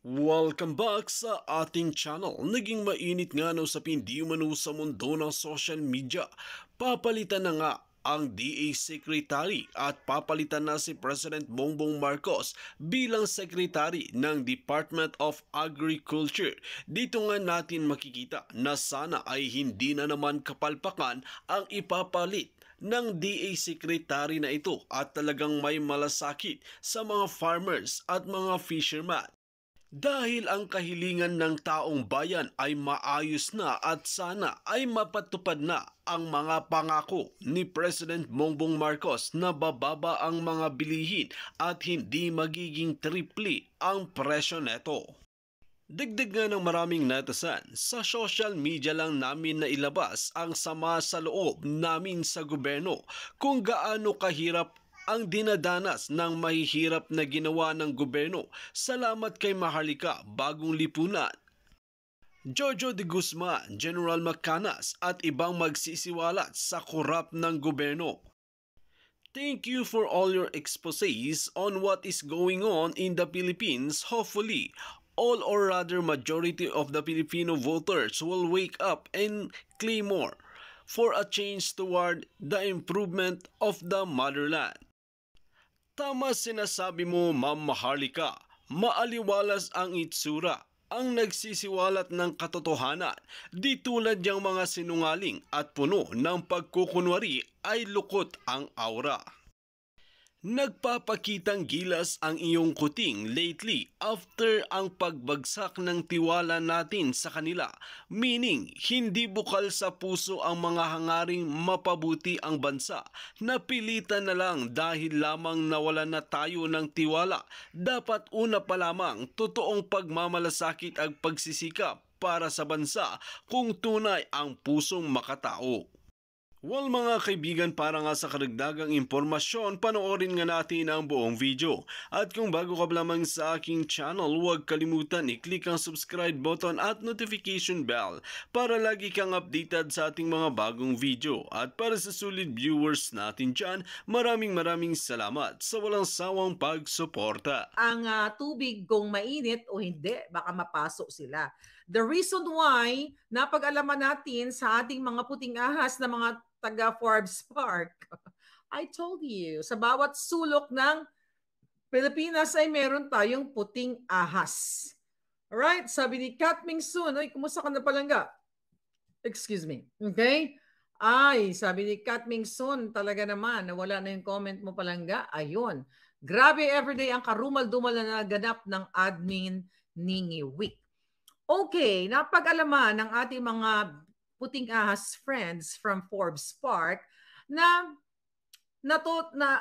Welcome back sa ating channel. Naging mainit nga no sa pindiumano sa mundo ng social media. Papalitan na nga ang DA Secretary at papalitan na si President Bongbong Marcos bilang Secretary ng Department of Agriculture. Dito nga natin makikita na sana ay hindi na naman kapalpakan ang ipapalit ng DA Secretary na ito at talagang may malasakit sa mga farmers at mga fisherman dahil ang kahilingan ng taong bayan ay maayos na at sana ay mapatupad na ang mga pangako ni President Bongbong Marcos na bababa ang mga bilihin at hindi magiging triple ang presyo neto. Digdig nga ng maraming natasan, sa social media lang namin na ilabas ang sama sa loob namin sa gobyerno kung gaano kahirap ang dinadanas ng mahihirap na ginawa ng gobyerno. Salamat kay Mahalika, bagong lipunan. Jojo de Guzman, General Macanas at ibang magsisiwalat sa korap ng gobyerno. Thank you for all your exposés on what is going on in the Philippines. Hopefully, all or rather majority of the Filipino voters will wake up and claim more for a change toward the improvement of the motherland. Tama sinasabi mo, Ma'am Maharlika. Maaliwalas ang itsura ang nagsisiwalat ng katotohanan di tulad niyang mga sinungaling at puno ng pagkukunwari ay lukot ang aura. Nagpapakitang gilas ang iyong kuting lately after ang pagbagsak ng tiwala natin sa kanila. Meaning, hindi bukal sa puso ang mga hangaring mapabuti ang bansa. Napilitan na lang dahil lamang nawalan na tayo ng tiwala. Dapat una pa lamang totoong pagmamalasakit ang pagsisikap para sa bansa kung tunay ang pusong makatao. Well mga kaibigan para nga sa karagdagang impormasyon panoorin nga natin ang buong video. At kung bago ka lamang sa aking channel huwag kalimutan i-click ang subscribe button at notification bell para lagi kang updated sa ating mga bagong video. At para sa sulit viewers natin dyan maraming maraming salamat sa walang sawang pagsuporta. Ang uh, tubig kung mainit o hindi baka mapasok sila. The reason why napag-alaman natin sa ating mga puting ahas na mga taga Forbes Park. I told you, sa bawat sulok ng Pilipinas ay meron tayong puting ahas. Alright? Sabi ni Kat Ming Soon, ay, kumusta ka na palangga? Excuse me. Okay? Ay, sabi ni Kat Ming Soon, talaga naman, nawala na yung comment mo palangga. Ayun. Grabe everyday ang karumal-dumal na naganap ng admin ni Week. Okay, napag-alaman ng ating mga Puting Ahas friends from Forbes Park na nato na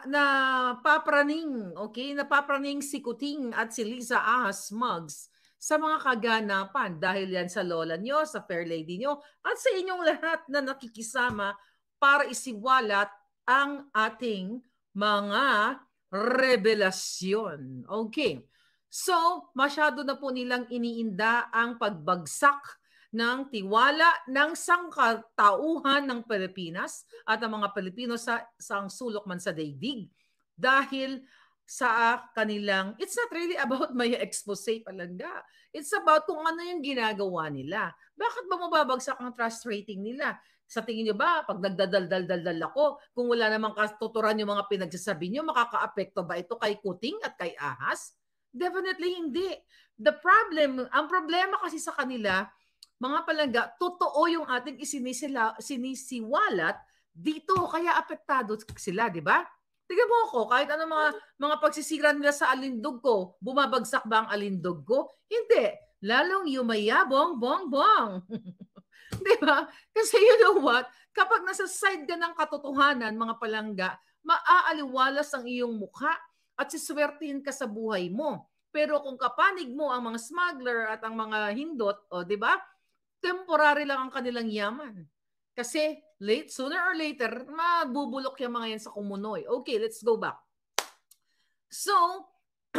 papraning okay? Napapraning si Kuting at si Lisa Ahas Mugs sa mga kaganapan dahil yan sa lola nyo, sa fair lady nyo, at sa inyong lahat na nakikisama para isiwalat ang ating mga revelasyon. Okay. So, masyado na po nilang iniinda ang pagbagsak ng tiwala ng sangkatauhan ng Pilipinas at ang mga Pilipino sa saang sulok man sa daigdig dahil sa kanilang, it's not really about may expose palangga. It's about kung ano yung ginagawa nila. Bakit ba mababagsak ang trust rating nila? Sa tingin nyo ba, pag nagdadaldal-daldal ako, kung wala namang katuturan yung mga pinagsasabi nyo, makakaapekto ba ito kay Kuting at kay Ahas? Definitely hindi. The problem, ang problema kasi sa kanila, mga palaga, totoo yung ating isinisila, sinisiwalat dito. Kaya apektado sila, di ba? Tignan mo ako, kahit ano mga, mga pagsisira nila sa alindog ko, bumabagsak ba ang alindog ko? Hindi. Lalong yumayabong, bong, bong. di ba? Kasi you know what? Kapag nasa side ka ng katotohanan, mga palangga, maaaliwalas ang iyong mukha at siswertihin ka sa buhay mo. Pero kung kapanig mo ang mga smuggler at ang mga hindot, o oh, di ba? temporary lang ang kanilang yaman. Kasi late, sooner or later, mabubulok yung mga yan sa kumunoy. Okay, let's go back. So,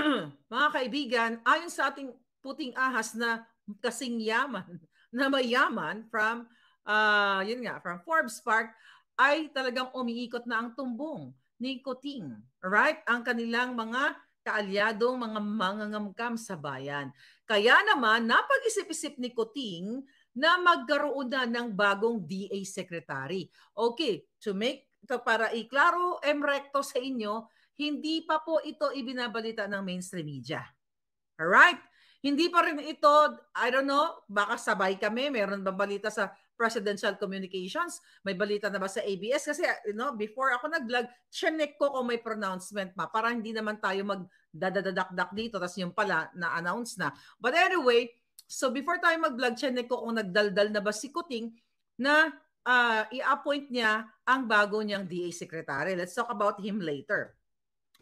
mga kaibigan, ayon sa ating puting ahas na kasing yaman, na mayaman from, uh, yun nga, from Forbes Park, ay talagang umiikot na ang tumbong ni Kuting. Right? Ang kanilang mga kaalyadong mga mangangamkam sa bayan. Kaya naman, napag-isip-isip ni Kuting na magkaroon na ng bagong DA secretary. Okay, to make to para iklaro M recto sa inyo, hindi pa po ito ibinabalita ng mainstream media. All right? Hindi pa rin ito, I don't know, baka sabay kami, meron ba balita sa Presidential Communications? May balita na ba sa ABS? Kasi, you know, before ako nag-vlog, chinek ko kung may pronouncement pa para hindi naman tayo magdadadakdak dito tapos yung pala na-announce na. But anyway, So before tayo mag-vlog, check ko kung nagdaldal na ba si Kuting na uh, i-appoint niya ang bago niyang DA Secretary. Let's talk about him later.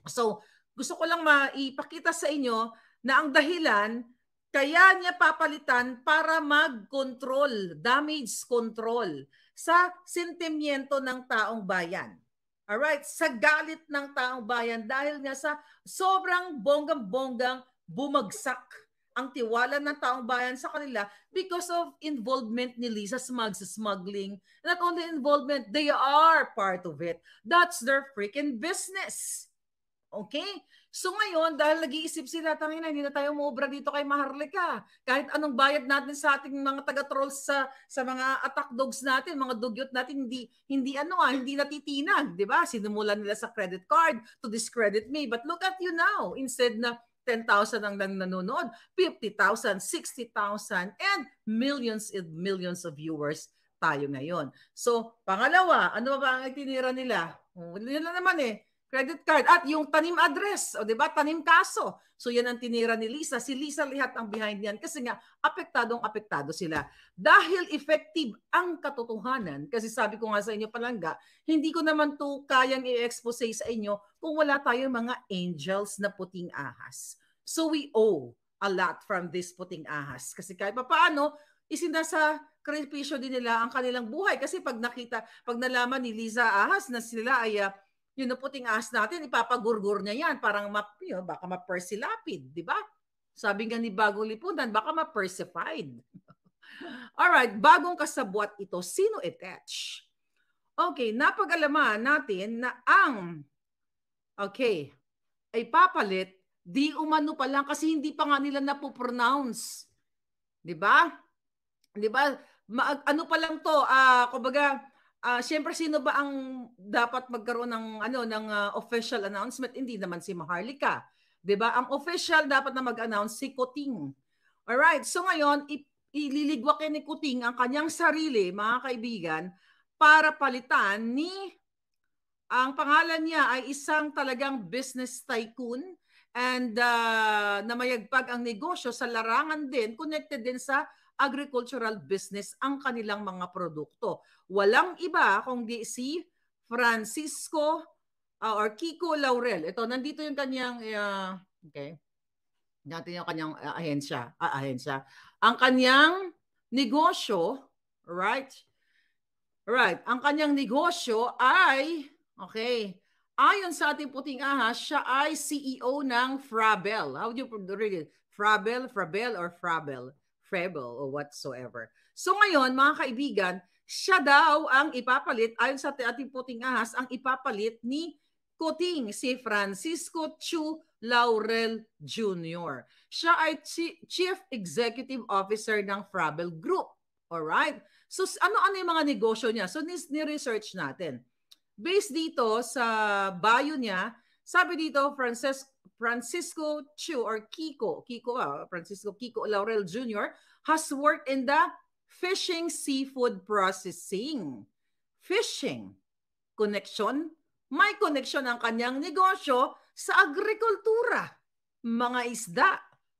So gusto ko lang maipakita sa inyo na ang dahilan kaya niya papalitan para mag-control, damage control sa sentimiento ng taong bayan. Alright, sa galit ng taong bayan dahil nga sa sobrang bonggang-bonggang bumagsak ang tiwala ng taong bayan sa kanila because of involvement ni Lisa Smug sa smuggling. Not only involvement, they are part of it. That's their freaking business. Okay? So ngayon, dahil nag-iisip sila, tangin na, hindi na tayo umobra dito kay Maharlika. Kahit anong bayad natin sa ating mga taga-trolls sa, sa mga attack dogs natin, mga dugyot natin, hindi, hindi ano ah, hindi natitinag, di ba? Sinumulan nila sa credit card to discredit me. But look at you now. Instead na 10,000 ang lang nanonood, 50,000, 60,000, and millions and millions of viewers tayo ngayon. So, pangalawa, ano ba ang itinira nila? Hmm, Yan na naman eh credit card at yung tanim address, o 'di ba? Tanim kaso. So 'yan ang tinira ni Lisa. Si Lisa lihat ang behind niyan kasi nga apektadong apektado sila. Dahil effective ang katotohanan kasi sabi ko nga sa inyo palangga, hindi ko naman to kayang i-expose sa inyo kung wala tayong mga angels na puting ahas. So we owe a lot from this puting ahas kasi kahit paano isinasa kripisyo din nila ang kanilang buhay kasi pag nakita, pag nalaman ni Lisa Ahas na sila ay uh, yun na puting ahas natin, ipapagurgur niya yan. Parang ma, yun, baka ma-Percy Lapid, di ba? Sabi nga ni Bagong Lipunan, baka ma-persified. Alright, bagong kasabwat ito, sino attach? Okay, napag-alaman natin na ang, okay, ay papalit, di umano pa lang kasi hindi pa nga nila napopronounce. Di ba? Di ba? Ma- ano pa lang to, uh, kumbaga, uh, siyempre sino ba ang dapat magkaroon ng ano ng uh, official announcement? Hindi naman si Maharlika. 'Di ba? Ang official dapat na mag-announce si Kuting. All right. So ngayon ililigwakin ni Kuting ang kanyang sarili, mga kaibigan, para palitan ni ang pangalan niya ay isang talagang business tycoon and uh, namayagpag ang negosyo sa larangan din, connected din sa agricultural business ang kanilang mga produkto. Walang iba kundi si Francisco uh, or Kiko Laurel. Ito, nandito yung kanyang, uh, okay, natin yung kanyang uh, ahensya, uh, ahensya. Ang kanyang negosyo, right? Right. Ang kanyang negosyo ay, okay, ayon sa ating puting ahas, siya ay CEO ng Frabel. How do you read it? Frabel, Frabel, or Frabel? Frabel or whatsoever. So ngayon, mga kaibigan, siya daw ang ipapalit, ayon sa ating puting ahas, ang ipapalit ni Kuting si Francisco Chu Laurel Jr. Siya ay Chief Executive Officer ng Frabel Group. Alright? So ano-ano yung mga negosyo niya? So ni-research natin. Based dito sa bio niya, sabi dito Frances Francisco Chu or Kiko, Kiko, uh, Francisco Kiko Laurel Jr. has worked in the Fishing Seafood Processing. Fishing. Koneksyon? May koneksyon ang kanyang negosyo sa agrikultura. Mga isda.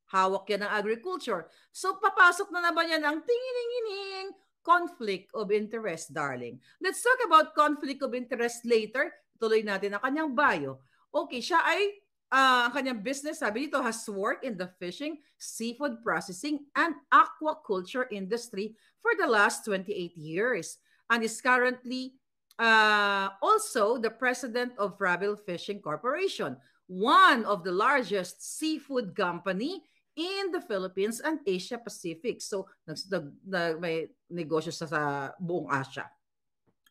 Hawak yan ng agriculture. So papasok na na ba yan ang tinginingining conflict of interest, darling? Let's talk about conflict of interest later. Tuloy natin ang kanyang bio. Okay, siya ay Uh, ang kanyang business, sabi dito, has worked in the fishing, seafood processing, and aquaculture industry for the last 28 years and is currently uh, also the president of Rabel Fishing Corporation, one of the largest seafood company in the Philippines and Asia Pacific. So, nag, nag, may negosyo sa, sa buong Asia.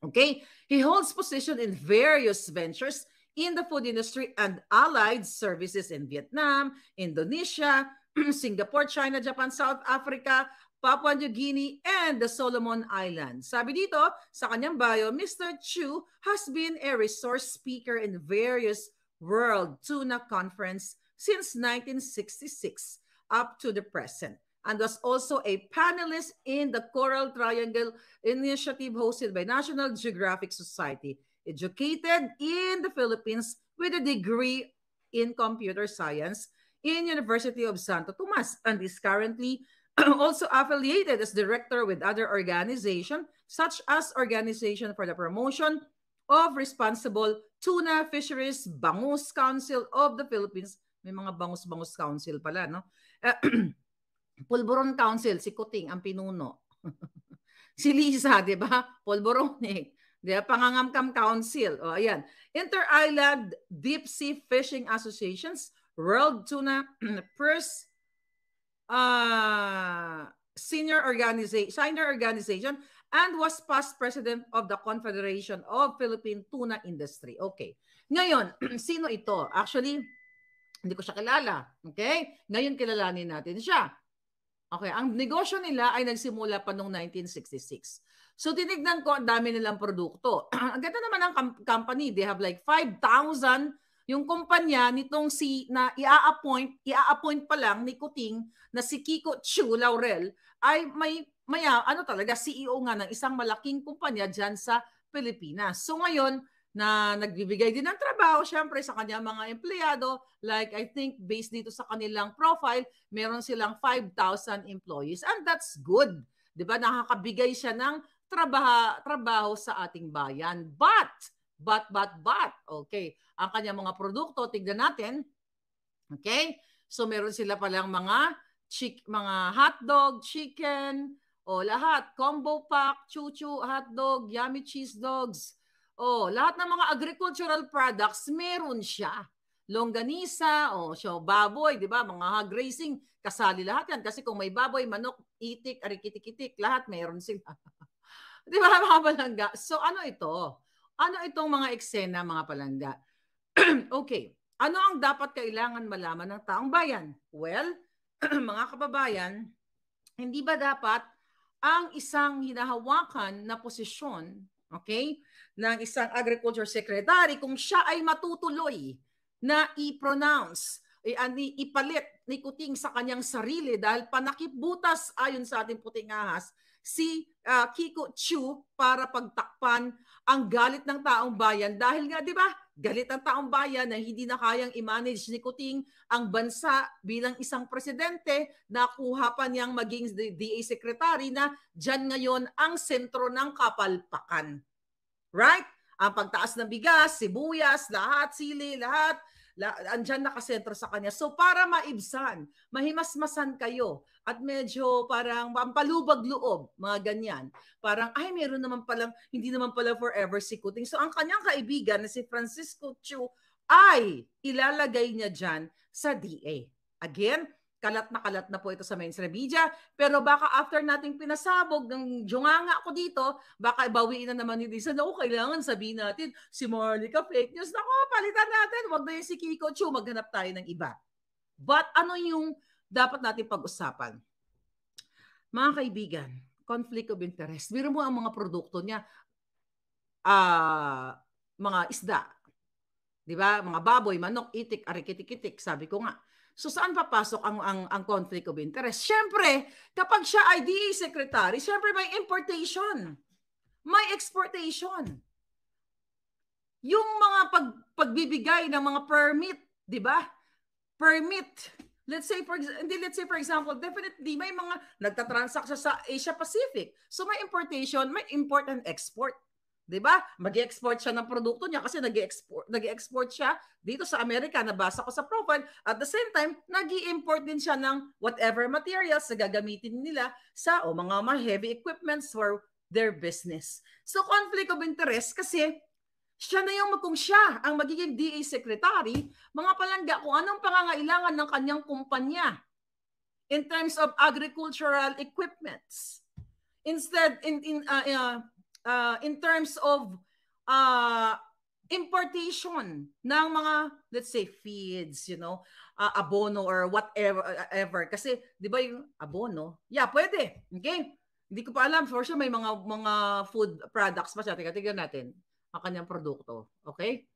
Okay? He holds position in various ventures – in the food industry and allied services in Vietnam, Indonesia, Singapore, China, Japan, South Africa, Papua New Guinea, and the Solomon Islands. Sabi dito sa kanyang bio, Mr. Chu has been a resource speaker in various World Tuna Conference since 1966 up to the present and was also a panelist in the Coral Triangle Initiative hosted by National Geographic Society educated in the Philippines with a degree in computer science in University of Santo Tomas and is currently also affiliated as director with other organizations such as Organization for the Promotion of Responsible Tuna Fisheries Bangus Council of the Philippines. May mga bangus-bangus council pala, no? Uh, Pulburon Council, si Kuting, ang pinuno. si Lisa, di ba? Polboronic. Yeah, Pangangamkam Council. O, ayan. Inter-Island Deep Sea Fishing Associations, World Tuna Purse uh, Senior Organization, Senior Organization, and was past president of the Confederation of Philippine Tuna Industry. Okay. Ngayon, sino ito? Actually, hindi ko siya kilala. Okay? Ngayon kilalanin natin siya. Okay, ang negosyo nila ay nagsimula pa noong 1966. So tinignan ko, ang dami nilang produkto. ang ganda naman ng com- company, they have like 5,000 yung kumpanya nitong si na ia-appoint, ia-appoint pa lang ni Kuting na si Kiko Chu Laurel ay may maya ah, ano talaga CEO nga ng isang malaking kumpanya diyan sa Pilipinas. So ngayon, na nagbibigay din ng trabaho syempre sa kanyang mga empleyado like I think based dito sa kanilang profile meron silang 5,000 employees and that's good 'di ba nakakabigay siya ng trabaho trabaho sa ating bayan but but but but okay ang kanyang mga produkto tignan natin okay so meron sila palang mga chick mga hotdog chicken o lahat combo pack chuchu hotdog yummy cheese dogs Oh, lahat ng mga agricultural products meron siya. Longganisa, oh, so oh, baboy, 'di ba? Mga hog raising, kasali lahat 'yan kasi kung may baboy, manok, itik, arikitikitik, lahat meron sila. 'Di ba mga palangga? So ano ito? Ano itong mga eksena mga palangga? okay. Ano ang dapat kailangan malaman ng taong bayan? Well, mga kababayan, hindi ba dapat ang isang hinahawakan na posisyon okay, ng isang agriculture secretary kung siya ay matutuloy na i-pronounce, eh, ipalit ni Kuting sa kanyang sarili dahil panakip butas ayon sa ating puting ahas si uh, Kiko Chu para pagtakpan ang galit ng taong bayan dahil nga 'di ba Galit ang taong bayan na hindi na kayang i-manage ni Kuting ang bansa bilang isang presidente na kuha pa niyang maging DA secretary na dyan ngayon ang sentro ng kapalpakan. Right? Ang pagtaas ng bigas, sibuyas, lahat, sili, lahat, la, andyan nakasentro sa kanya. So para maibsan, mahimasmasan kayo, at medyo parang pampalubag loob, mga ganyan. Parang, ay, meron naman palang, hindi naman pala forever si Kuting. So, ang kanyang kaibigan na si Francisco Chu ay ilalagay niya dyan sa DA. Again, kalat na kalat na po ito sa mainstream media. Pero baka after nating pinasabog ng junganga ko dito, baka bawiin na naman ni Dizan. Ako, kailangan sabihin natin, si Marlica fake news. Nako, palitan natin. Huwag na yung si Kiko Chu. Maghanap tayo ng iba. But ano yung dapat natin pag-usapan. Mga kaibigan, conflict of interest. Biro mo ang mga produkto niya. Uh, mga isda. Di ba? Mga baboy, manok, itik, arikitik-itik. Sabi ko nga. So saan papasok ang, ang, ang conflict of interest? Siyempre, kapag siya ay DA e secretary, siyempre may importation. May exportation. Yung mga pag, pagbibigay ng mga permit, di ba? Permit Let's say for hindi let's say for example, definitely may mga nagtatransact transact sa Asia Pacific. So may importation, may import and export. 'Di ba? Mag-export siya ng produkto niya kasi nag-export, nag-export siya dito sa Amerika nabasa ko sa profile. At the same time, nag-import din siya ng whatever materials na gagamitin nila sa o mga, mga heavy equipments for their business. So conflict of interest kasi siya na yung kung siya ang magiging DA secretary, mga palangga, kung anong pangangailangan ng kanyang kumpanya in terms of agricultural equipments. Instead, in, in, uh, uh, uh, in terms of uh, importation ng mga, let's say, feeds, you know, uh, abono or whatever. Uh, ever. Kasi, di ba yung abono? Yeah, pwede. Okay? Hindi ko pa alam. For sure, may mga mga food products pa siya. Teka, natin ang kanyang produkto. Okay?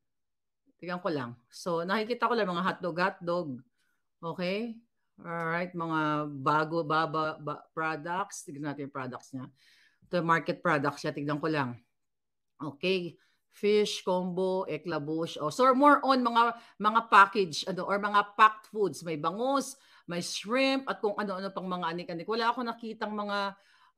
Tignan ko lang. So, nakikita ko lang mga hotdog, hotdog. Okay? Alright, mga bago, baba, ba, products. Tignan natin yung products niya. Ito market products niya. Tignan ko lang. Okay fish combo, eklabush. Oh, so more on mga mga package ano or mga packed foods, may bangus, may shrimp at kung ano-ano pang mga anik-anik. Wala ako nakitang mga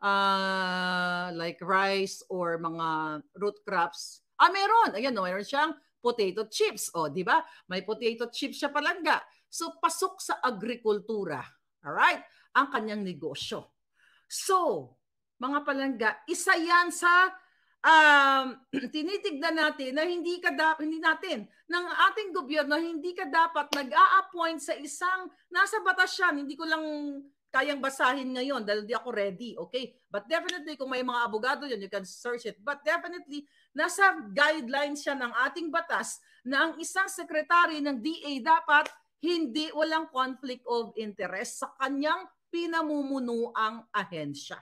uh, like rice or mga root crops. Ah, meron. Ayan, no, oh, meron siyang potato chips. O, oh, di ba? May potato chips siya palangga. So, pasok sa agrikultura. Alright? Ang kanyang negosyo. So, mga palangga, isa yan sa um, tinitignan natin na hindi ka dapat hindi natin ng ating gobyerno hindi ka dapat nag-a-appoint sa isang nasa batas yan hindi ko lang kayang basahin ngayon dahil di ako ready, okay? But definitely, kung may mga abogado yun, you can search it. But definitely, nasa guidelines siya ng ating batas na ang isang sekretary ng DA dapat hindi walang conflict of interest sa kanyang ang ahensya.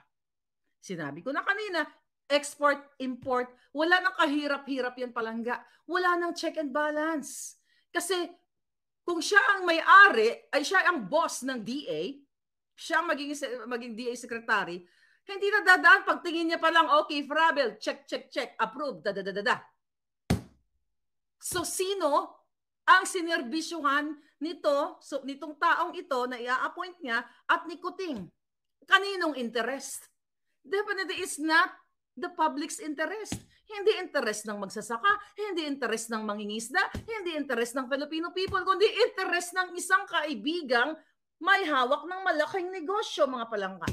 Sinabi ko na kanina, export, import, wala nang kahirap-hirap yan palangga. Wala nang check and balance. Kasi kung siya ang may-ari, ay siya ang boss ng DA, siya maging, maging DA secretary, hindi na dadaan pagtingin niya pa lang, okay, Frabel, check, check, check, approved, da, da, da, da, So sino ang sinerbisyuhan nito, so, nitong taong ito na i-appoint niya at ni Kuting? Kaninong interest? Definitely is not the public's interest. Hindi interest ng magsasaka, hindi interest ng mangingisda, hindi interest ng Filipino people, kundi interest ng isang kaibigang may hawak ng malaking negosyo mga palangka.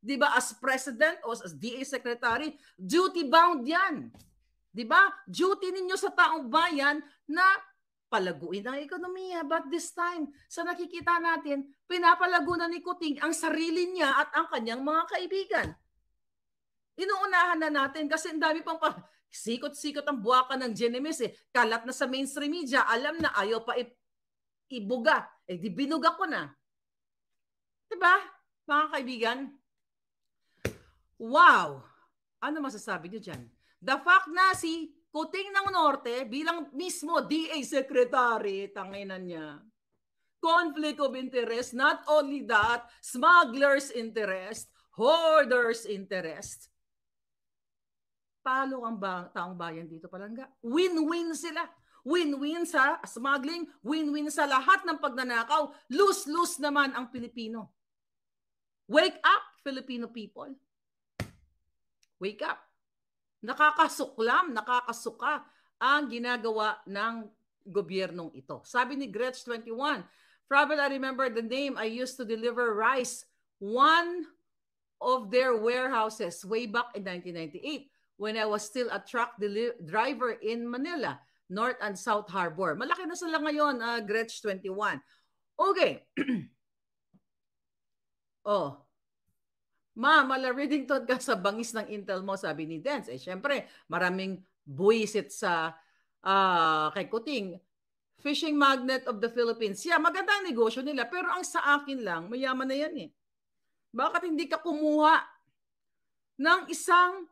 'Di ba as president o as DA secretary, duty bound 'yan. 'Di ba? Duty ninyo sa taong bayan na palaguin ang ekonomiya. But this time, sa nakikita natin, pinapalago na ni Kuting ang sarili niya at ang kanyang mga kaibigan. Inuunahan na natin kasi ang dami pang pa- sikot-sikot ang buwakan ng Genemis eh. Kalat na sa mainstream media, alam na ayaw pa i- ibuga eh di binuga ko na. 'Di ba? Mga kaibigan, wow! Ano masasabi niyo diyan? The fact na si Kuting ng Norte bilang mismo DA secretary, tanginan niya. Conflict of interest, not only that, smugglers interest, hoarders interest. Palo ang ba- taong bayan dito palangga. Win-win sila. Win-win sa smuggling, win-win sa lahat ng pagnanakaw. Lose-lose naman ang Pilipino. Wake up, Filipino people. Wake up. Nakakasuklam, nakakasuka ang ginagawa ng gobyernong ito. Sabi ni Gretch 21, Probably I remember the name I used to deliver rice one of their warehouses way back in 1998 when I was still a truck driver in Manila. North and South Harbor. Malaki na sila ngayon, uh, Gretsch 21. Okay. oh. Ma, mala reading to ka sa bangis ng Intel mo, sabi ni Dance. Eh, syempre, maraming buisit sa uh, kay Kuting. Fishing magnet of the Philippines. Yeah, maganda ang negosyo nila. Pero ang sa akin lang, mayaman na yan eh. Bakit hindi ka kumuha ng isang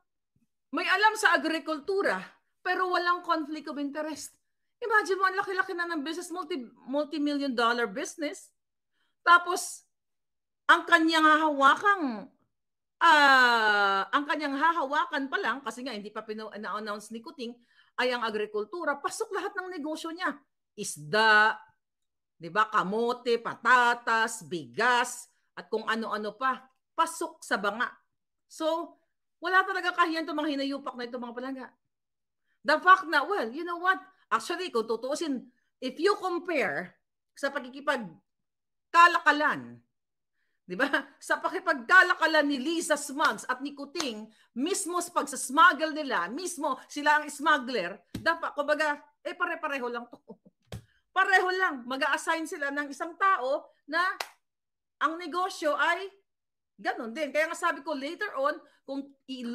may alam sa agrikultura pero walang conflict of interest. Imagine mo, ang laki-laki na ng business, multi, multi-million dollar business. Tapos, ang kanyang hahawakang uh, ang kanyang hahawakan pa lang, kasi nga hindi pa pina-announce ni Kuting, ay ang agrikultura. Pasok lahat ng negosyo niya. Isda, di ba, kamote, patatas, bigas, at kung ano-ano pa. Pasok sa banga. So, wala talaga kahiyan itong mga hinayupak na itong mga palangga. The fact na, well, you know what? Actually, kung tutuusin, if you compare sa pagkikipag kalakalan, di ba? Sa pakipagkalakalan ni Lisa Smugs at ni Kuting, mismo sa pagsasmuggle nila, mismo sila ang smuggler, dapat, kumbaga, eh pare-pareho lang to. Pareho lang. Mag-a-assign sila ng isang tao na ang negosyo ay Ganon din. Kaya nga sabi ko, later on, kung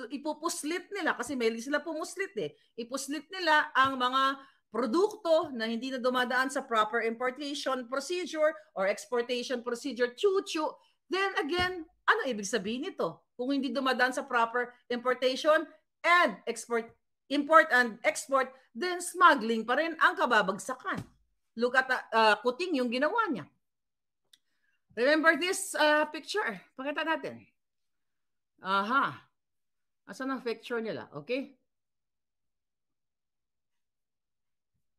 ipupuslit nila, kasi may sila pumuslit eh, ipuslit nila ang mga produkto na hindi na dumadaan sa proper importation procedure or exportation procedure, chuchu, then again, ano ibig sabihin nito? Kung hindi dumadaan sa proper importation and export, import and export, then smuggling pa rin ang kababagsakan. Look at uh, Kuting yung ginawa niya. Remember this uh, picture? Pakita natin. Aha. Asan ang picture nila? Okay?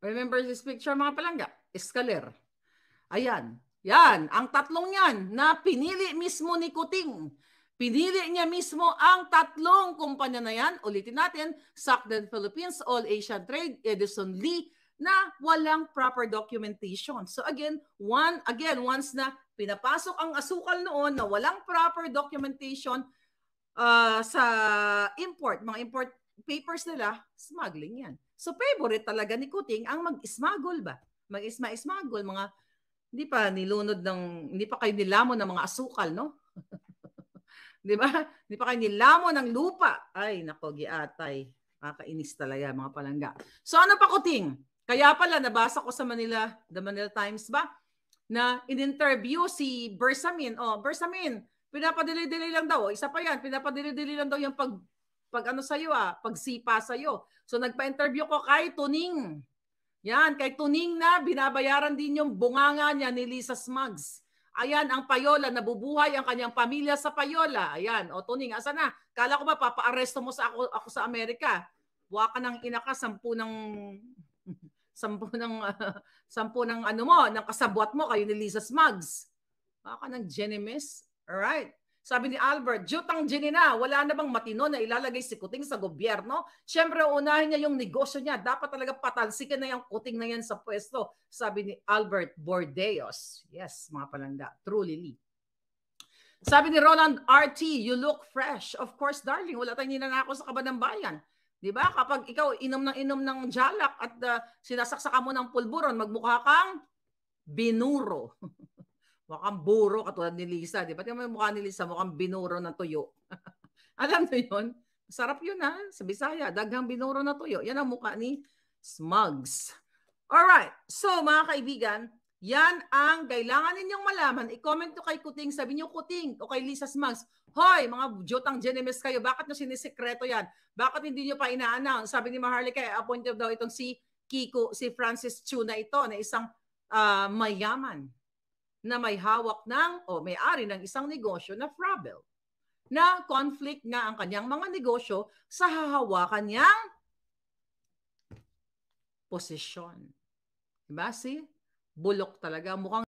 Remember this picture mga palangga? Escaler. Ayan. Yan. Ang tatlong yan na pinili mismo ni Kuting. Pinili niya mismo ang tatlong kumpanya na yan. Ulitin natin. Sakden Philippines, All Asian Trade, Edison Lee, na walang proper documentation. So again, one again once na pinapasok ang asukal noon na walang proper documentation uh, sa import, mga import papers nila, smuggling 'yan. So favorite talaga ni Kuting ang mag-smuggle ba? Mag-isma-smuggle mga hindi pa nilunod ng hindi pa kayo nilamon ng mga asukal, no? 'Di ba? Hindi pa kayo nilamon ng lupa. Ay, nako, giatay. Kakainis talaga mga palangga. So ano pa Kuting? Kaya pala, nabasa ko sa Manila, The Manila Times ba, na in-interview si Bersamin. Oh, Bersamin, pinapadili-dili lang daw. Oh, isa pa yan, pinapadili-dili lang daw yung pag, pag ano sa'yo ah, pagsipa sa'yo. So nagpa-interview ko kay Tuning. Yan, kay Tuning na, binabayaran din yung bunganga niya ni Lisa Smugs. Ayan, ang payola, nabubuhay ang kanyang pamilya sa payola. Ayan, o oh, Tuning, asa na? Kala ko ba, papaaresto mo sa ako, ako sa Amerika? Buwa ka ng ina ka, sampu ng sampu ng, uh, sampu ng ano mo, ng kasabwat mo, kayo ni Lisa Smugs. Baka ng Genemis. All right. Sabi ni Albert, jutang gini na, wala na bang matino na ilalagay si Kuting sa gobyerno? Siyempre, unahin niya yung negosyo niya. Dapat talaga patalsikan na yung Kuting na yan sa pwesto. Sabi ni Albert Bordeos. Yes, mga palanda. Truly, Lee. Sabi ni Roland RT, you look fresh. Of course, darling, wala tayong ninanako sa kaban bayan. 'Di ba? Kapag ikaw inom ng inom ng jalak at uh, sinasaksakan mo ng pulburon, magmukha kang binuro. mukhang buro katulad ni Lisa, 'di ba? Tingnan mo mukha ni Lisa, mukhang binuro na tuyo. Alam niyo 'yon? Sarap 'yun ha, sa Bisaya, daghang binuro na tuyo. Yan ang mukha ni Smugs. All right. So mga kaibigan, yan ang kailangan ninyong malaman. I-comment nyo kay Kuting, sabi niyo Kuting o kay Lisa Smags, Hoy, mga jotang genemes kayo, bakit nyo sinisekreto yan? Bakit hindi nyo pa ina-announce? Sabi ni Maharlika, appointed daw itong si Kiko, si Francis Chu na ito, na isang uh, mayaman na may hawak ng o may-ari ng isang negosyo na Frabel na conflict na ang kanyang mga negosyo sa hahawakan niyang posisyon. Diba? See? bulok talaga. Mukhang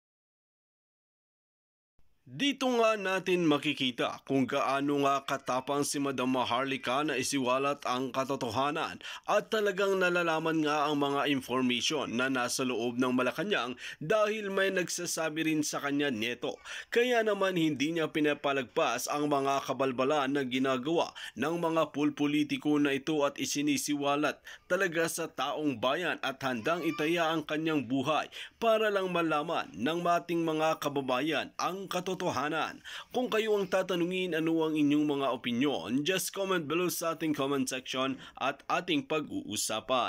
dito nga natin makikita kung gaano nga katapang si Madam Maharlika na isiwalat ang katotohanan at talagang nalalaman nga ang mga information na nasa loob ng Malacanang dahil may nagsasabi rin sa kanya nito. Kaya naman hindi niya pinapalagpas ang mga kabalbalan na ginagawa ng mga pulpolitiko na ito at isinisiwalat talaga sa taong bayan at handang itaya ang kanyang buhay para lang malaman ng mating mga kababayan ang katotohanan katotohanan. Kung kayo ang tatanungin ano ang inyong mga opinion, just comment below sa ating comment section at ating pag-uusapan.